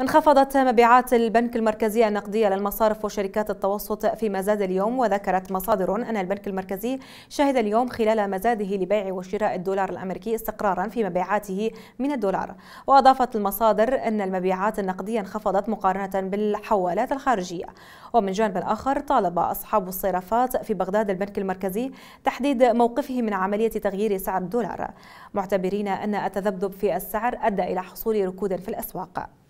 انخفضت مبيعات البنك المركزي النقدية للمصارف وشركات التوسط في مزاد اليوم وذكرت مصادر أن البنك المركزي شهد اليوم خلال مزاده لبيع وشراء الدولار الأمريكي استقرارا في مبيعاته من الدولار وأضافت المصادر أن المبيعات النقدية انخفضت مقارنة بالحوالات الخارجية ومن جانب آخر طالب أصحاب الصرافات في بغداد البنك المركزي تحديد موقفه من عملية تغيير سعر الدولار معتبرين أن التذبذب في السعر أدى إلى حصول ركود في الأسواق